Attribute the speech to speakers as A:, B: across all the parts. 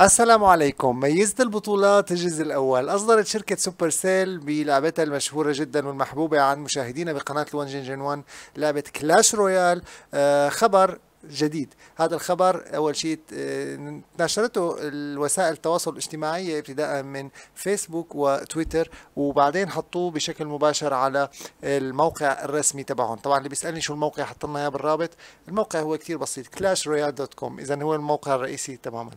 A: السلام عليكم ميزة البطولات الجزء الأول أصدرت شركة سوبر سيل بلعبتها المشهورة جدا والمحبوبة عن مشاهدينا بقناة الوان جين جين وان لعبة كلاش رويال آه خبر جديد هذا الخبر أول شيء آه، نشرته الوسائل التواصل الاجتماعية ابتداء من فيسبوك وتويتر وبعدين حطوه بشكل مباشر على الموقع الرسمي تبعهم طبعا اللي بيسألني شو الموقع حط لنا اياه بالرابط الموقع هو كثير بسيط كلاش رويال دوت كوم إذا هو الموقع الرئيسي تماما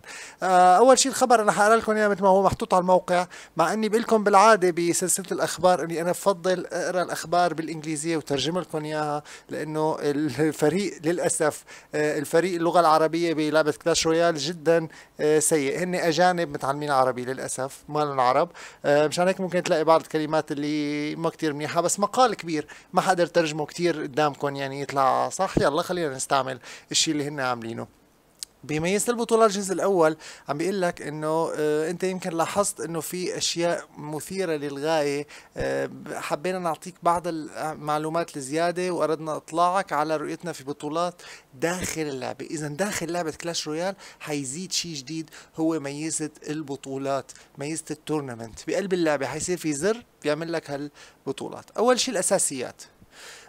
A: آه، أول شيء الخبر أنا حقرا لكم إياه مثل ما هو محطوط على الموقع مع إني بقول لكم بالعادة بسلسلة الأخبار إني أنا بفضل أقرأ الأخبار بالإنجليزية وترجم لكم إياها لأنه الفريق للأسف آه، الفريق اللغه العربيه بلعبه كلاش رويال جدا آه، سيء هن اجانب متعلمين عربي للاسف ما لهم عرب آه، مشان هيك ممكن تلاقي بعض الكلمات اللي ما كتير منيحه بس مقال كبير ما حقدر ترجمه كتير قدامكم يعني يطلع صح يلا خلينا نستعمل الشيء اللي هن عاملينه بيميز البطوله الجزء الاول عم بيقول لك انه آه انت يمكن لاحظت انه في اشياء مثيره للغايه آه حبينا نعطيك بعض المعلومات الزياده واردنا اطلاعك على رؤيتنا في بطولات داخل اللعبه اذا داخل لعبه كلاش رويال حيزيد شيء جديد هو ميزه البطولات ميزه التورنمنت بقلب اللعبه حيصير في زر بيعمل لك هالبطولات اول شيء الاساسيات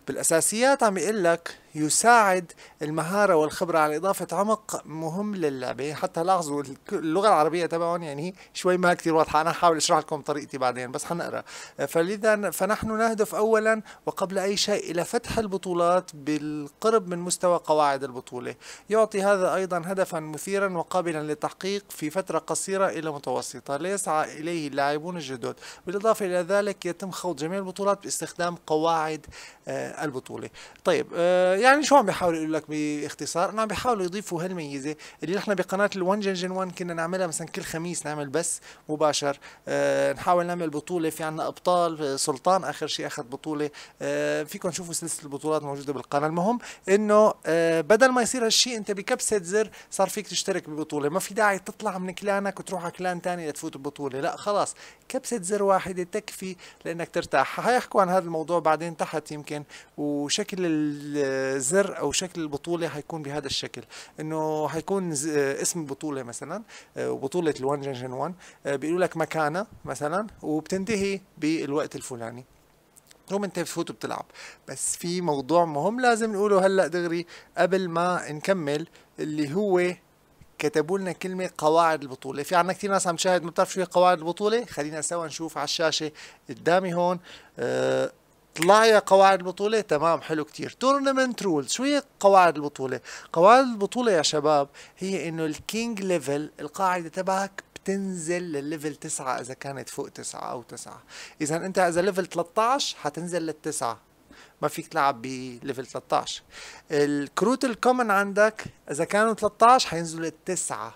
A: بالاساسيات عم يقول لك يساعد المهاره والخبره على اضافه عمق مهم للعبه حتى لاحظوا اللغه العربيه تبعهم يعني شوي ما كثير واضحه انا حاول اشرح لكم طريقتي بعدين بس حنقرا فلذا فنحن نهدف اولا وقبل اي شيء الى فتح البطولات بالقرب من مستوى قواعد البطوله يعطي هذا ايضا هدفا مثيرا وقابلا للتحقيق في فتره قصيره الى متوسطه ليسعى اليه اللاعبون الجدد بالاضافه الى ذلك يتم خوض جميع البطولات باستخدام قواعد آه، البطوله طيب آه، يعني شو عم بيحاولوا يقول لك باختصار انه عم بيحاولوا يضيفوا هالميزه اللي نحن بقناه الون جن 1 كنا نعملها مثلا كل خميس نعمل بس مباشر أه نحاول نعمل بطوله في عنا ابطال آه، سلطان اخر شيء اخذ بطوله أه فيكم تشوفوا سلسله البطولات موجوده بالقناه المهم انه أه بدل ما يصير هالشيء انت بكبسه زر صار فيك تشترك ببطوله ما في داعي تطلع من كلانك وتروح على كلان ثاني لتفوت ببطوله لا خلاص كبسه زر واحده تكفي لانك ترتاح حيحكوا عن هذا الموضوع بعدين تحت يمكن وشكل ال زر او شكل البطوله حيكون بهذا الشكل انه حيكون اسم البطوله مثلا آه، بطوله الوان جنجن 1 بيقولوا لك مكانها مثلا وبتنتهي بالوقت الفلاني هم انت بتفوت وبتلعب بس في موضوع مهم لازم نقوله هلا دغري قبل ما نكمل اللي هو كتبوا لنا كلمة قواعد البطولة، في عنا كثير ناس عم تشاهد ما بتعرف شو هي قواعد البطولة، خلينا سوا نشوف على الشاشة قدامي هون آه طلع يا قواعد البطولة تمام حلو كتير تورنمنت رولز شو هي قواعد البطولة قواعد البطولة يا شباب هي انه الكينج ليفل القاعدة تبعك بتنزل للليفل تسعة اذا كانت فوق تسعة او تسعة اذا انت اذا ليفل 13 حتنزل للتسعة ما فيك تلعب بليفل 13 الكروت الكومن عندك اذا كانوا 13 حينزلوا للتسعة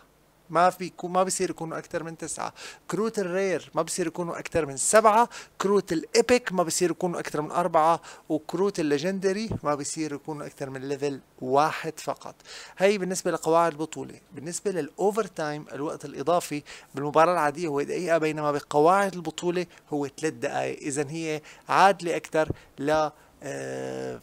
A: ما بيكون ما بصير يكونوا اكثر من تسعه كروت الرير ما بصير يكونوا اكثر من سبعه كروت الايبك ما بصير يكونوا اكثر من اربعه وكروت الليجندري ما بصير يكونوا اكثر من ليفل واحد فقط هي بالنسبه لقواعد البطوله بالنسبه للاوفر تايم الوقت الاضافي بالمباراه العاديه هو دقيقه بينما بقواعد البطوله هو ثلاث دقائق اذا هي عادله اكثر ل آه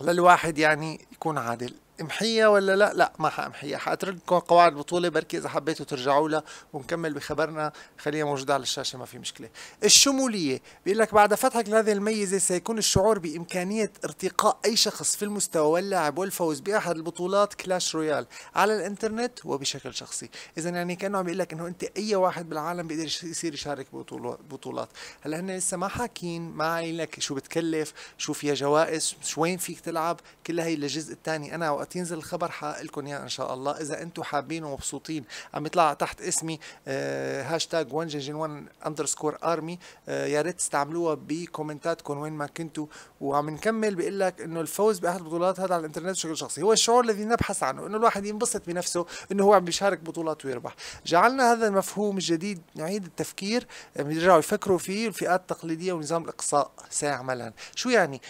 A: للواحد يعني يكون عادل امحيها ولا لا لا ما حامحيها حاترككم لكم قواعد البطوله بركي اذا حبيتوا ترجعوا لها ونكمل بخبرنا خليها موجوده على الشاشه ما في مشكله الشموليه بيقول لك بعد فتحك لهذه الميزه سيكون الشعور بامكانيه ارتقاء اي شخص في المستوى واللاعب والفوز باحد البطولات كلاش رويال على الانترنت وبشكل شخصي اذا يعني كانه عم بيقول لك انه انت اي واحد بالعالم بيقدر يصير يشارك ببطولات هلا هن لسه ما حاكين ما قايل لك شو بتكلف شو فيها جوائز شو وين فيك تلعب كل هي الجزء الثاني انا وقت ينزل الخبر حقق لكم اياه ان شاء الله اذا انتم حابين ومبسوطين عم يطلع تحت اسمي آه، هاشتاج 1 جي 1 اندرسكور ارمي آه، يا ريت تستعملوها بكومنتاتكم وين ما كنتوا وعم نكمل بقول لك انه الفوز باحد البطولات هذا على الانترنت بشكل شخصي هو الشعور الذي نبحث عنه انه الواحد ينبسط بنفسه انه هو عم بيشارك بطولات ويربح جعلنا هذا المفهوم الجديد نعيد التفكير بيرجعوا آه، يفكروا فيه الفئات التقليديه ونظام الاقصاء سيعملا شو يعني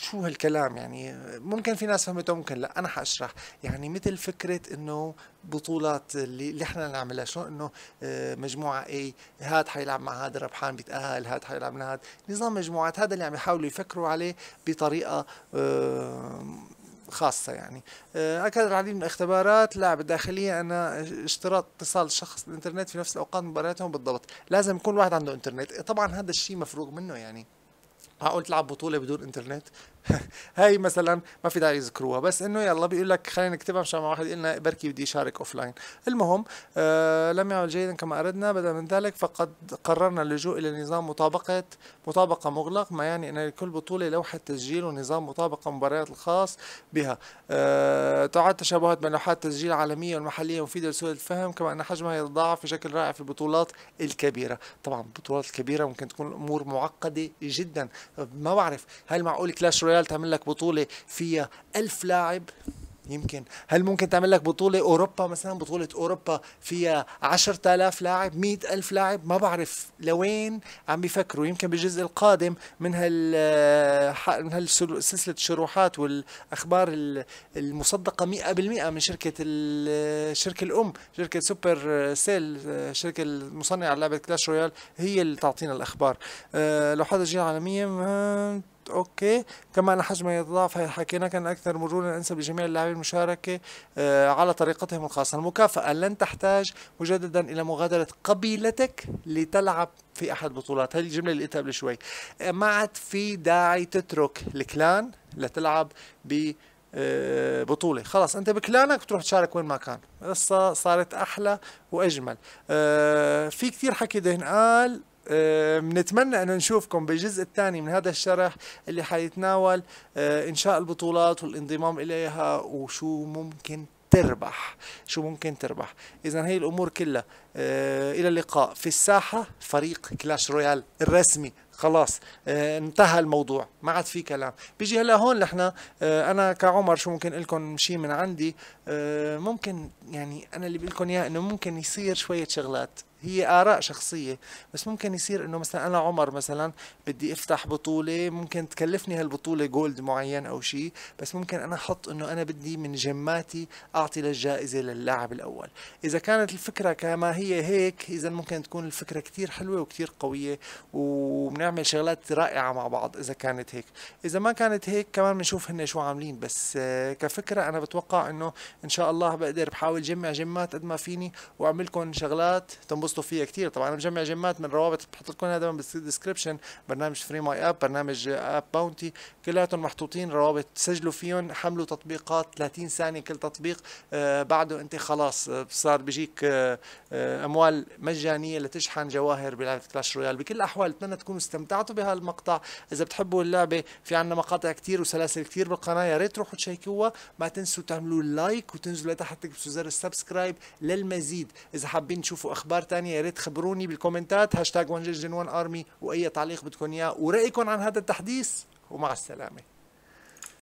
A: شو هالكلام يعني ممكن في ناس فهمته ممكن لا انا حاشرح يعني مثل فكره انه بطولات اللي اللي احنا نعملها شلون انه آه، مجموعه اي هاد حيلعب مع هاد ربحان بيتاهل هاد حيلعب مع هاد نظام مجموعات هذا اللي عم يحاولوا يفكروا عليه بطريقه آه، خاصة يعني آه، أكد العديد من الاختبارات لاعب الداخلية أنا اشتراط اتصال شخص الإنترنت في نفس الأوقات مبارياتهم بالضبط لازم يكون الواحد عنده إنترنت طبعا هذا الشيء مفروغ منه يعني معقول تلعب بطوله بدون انترنت هاي مثلا ما في داعي يذكروها بس انه يلا بيقول لك خلينا نكتبها مشان ما واحد لنا بركي بدي يشارك اوف لاين المهم آه لم يعمل جيدا كما اردنا بدلا من ذلك فقد قررنا اللجوء الى نظام مطابقه مطابقه مغلق ما يعني ان لكل بطوله لوحه تسجيل ونظام مطابقه مباريات الخاص بها آه تعد تشابهات بين لوحات تسجيل العالميه والمحليه مفيده لسهوله الفهم كما ان حجمها يتضاعف بشكل رائع في البطولات الكبيره طبعا البطولات الكبيره ممكن تكون الامور معقده جدا ما بعرف هل معقول كلاش رويال تعمل لك بطوله فيها ألف لاعب يمكن هل ممكن تعمل لك بطولة أوروبا مثلا بطولة أوروبا فيها 10000 لاعب 100000 لاعب ما بعرف لوين عم بيفكروا يمكن بالجزء القادم من هال آه، من هالسلسلة الشروحات والأخبار المصدقة 100% من شركة الشركة آه، الأم شركة سوبر سيل الشركة آه، المصنعة لعبة كلاش رويال هي اللي تعطينا الأخبار لو حدا العالمية عالمية اوكي كما حجم يتضاعف حكينا كان اكثر مرونه انسب لجميع اللاعبين المشاركه آه، على طريقتهم الخاصه المكافاه لن تحتاج مجددا الى مغادره قبيلتك لتلعب في احد بطولات هذه الجمله اللي قلتها قبل شوي آه، ما عاد في داعي تترك الكلان لتلعب ب آه، بطولة خلاص أنت بكلانك بتروح تشارك وين ما كان قصة صارت أحلى وأجمل في كثير حكي دهن قال بنتمنى انه نشوفكم بالجزء الثاني من هذا الشرح اللي حيتناول آه، انشاء البطولات والانضمام اليها وشو ممكن تربح شو ممكن تربح اذا هي الامور كلها آه، الى اللقاء في الساحه فريق كلاش رويال الرسمي خلاص آه، انتهى الموضوع ما عاد في كلام بيجي هلا هون نحن انا كعمر شو ممكن لكم شيء من عندي ممكن يعني انا اللي بقول لكم اياه انه ممكن يصير شويه شغلات هي آراء شخصية بس ممكن يصير إنه مثلا أنا عمر مثلا بدي أفتح بطولة ممكن تكلفني هالبطولة جولد معين أو شيء بس ممكن أنا أحط إنه أنا بدي من جماتي أعطي للجائزة للاعب الأول إذا كانت الفكرة كما هي هيك إذا ممكن تكون الفكرة كتير حلوة وكتير قوية وبنعمل شغلات رائعة مع بعض إذا كانت هيك إذا ما كانت هيك كمان بنشوف هن شو عاملين بس آه، كفكرة أنا بتوقع إنه إن شاء الله بقدر بحاول جمع جمات قد ما فيني وأعمل لكم شغلات تنبسطوا بينبسطوا فيها كثير طبعا انا مجمع جيمات من روابط بحط لكم هذا بالديسكربشن برنامج فري ماي اب برنامج اب باونتي كلياتهم محطوطين روابط سجلوا فيهم حملوا تطبيقات 30 ثانيه كل تطبيق آه بعده انت خلاص آه، صار بيجيك آه آه اموال مجانيه لتشحن جواهر بلعبه كلاش رويال بكل الاحوال اتمنى تكونوا استمتعتوا بهالمقطع اذا بتحبوا اللعبه في عندنا مقاطع كثير وسلاسل كثير بالقناه يا ريت تروحوا تشيكوها ما تنسوا تعملوا لايك وتنزلوا لتحت تكبسوا زر السبسكرايب للمزيد اذا حابين تشوفوا اخبار ثانيه تانية يا ريت خبروني بالكومنتات هاشتاج 1 جيش 1 ارمي واي تعليق بدكم اياه ورايكم عن هذا التحديث ومع السلامه